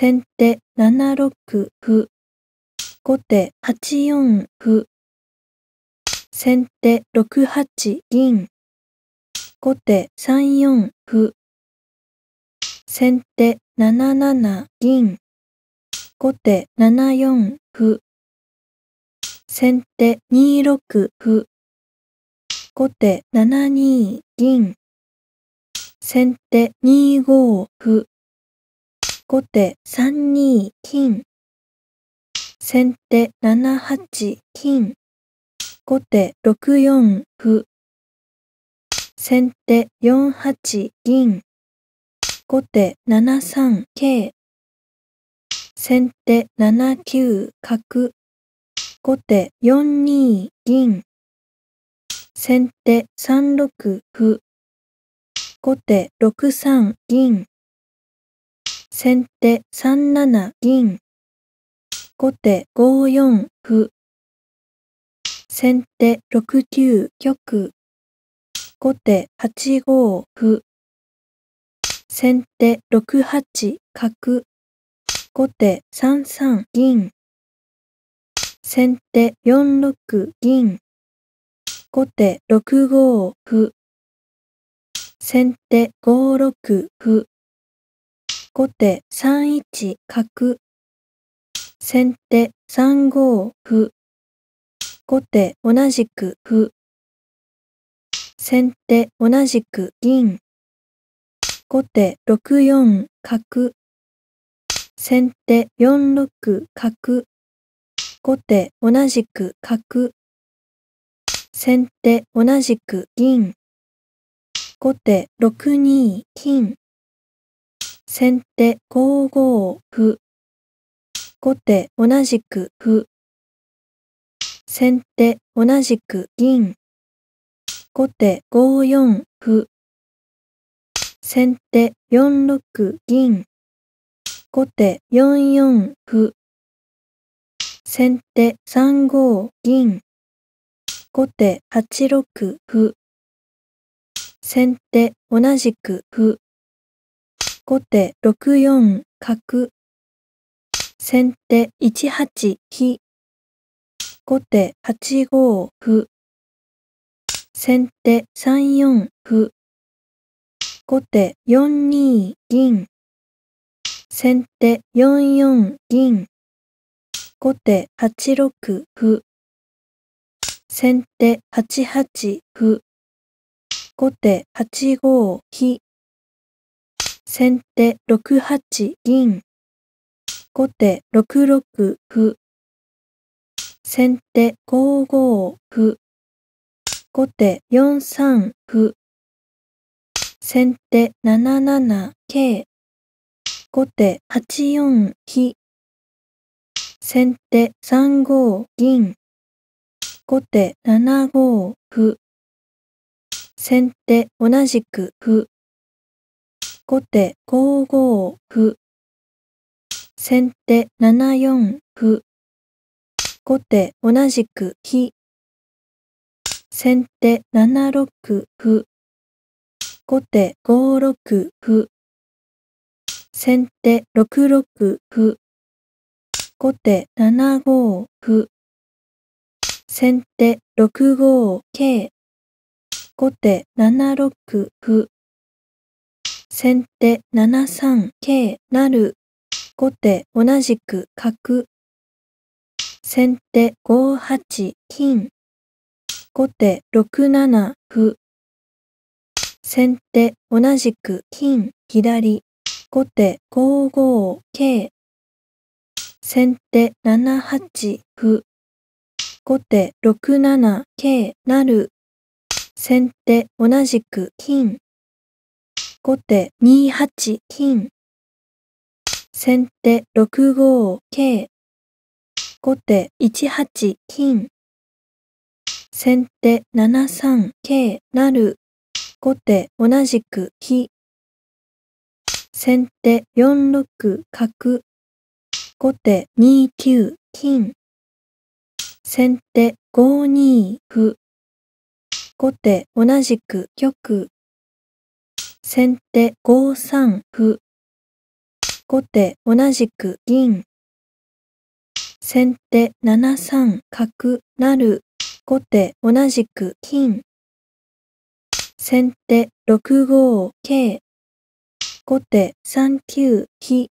先手7六歩。後手8四歩。先手6八銀。後手3四歩。先手7七銀。後手7四歩。先手2六歩。後手7二銀。先手2五歩。後手3二金。先手7八金。後手6四歩。先手4八銀。後手7三桂。先手7九角。後手4二銀。先手3六歩。後手6三銀。先手3七銀。後手5四歩。先手6九玉。後手8五歩。先手6八角。後手3三銀。先手4六銀。後手6五歩。先手5六歩。後手3一角。先手3五歩。後手同じく歩。先手同じく銀。後手6四角。先手4六角。後手同じく角。先手同じく銀。後手6二金。先手5五歩。後手同じく歩。先手同じく銀。後手5四歩。先手4六銀。後手4四歩。先手3五銀。後手8六歩。先手同じく歩。後手6四角。先手1八飛。後手8五歩。先手3四歩。後手4二銀。先手4四銀。後手8六歩。先手8八歩。後手8五飛。先手6八銀。後手6六歩。先手5五歩。後手4三歩。先手7七桂。後手8四飛。先手3五銀。後手7五歩。先手同じく歩。後手5五歩。先手7四歩。後手同じく飛。先手7六歩。後手5六歩。先手6六歩。後手7五歩。先手6五桂。後手7六歩。先手7三桂る。後手同じく角先手5八金後手6七歩先手同じく金左後手5五桂先手7八歩後手6七桂る。先手同じく金後手2八金。先手6五桂。後手1八金。先手7三桂なる。後手同じく飛。先手4六角。後手2九金。先手5二歩。後手同じく玉。先手5三歩。後手同じく銀。先手7三角なる。後手同じく金。先手6五桂。後手3九飛。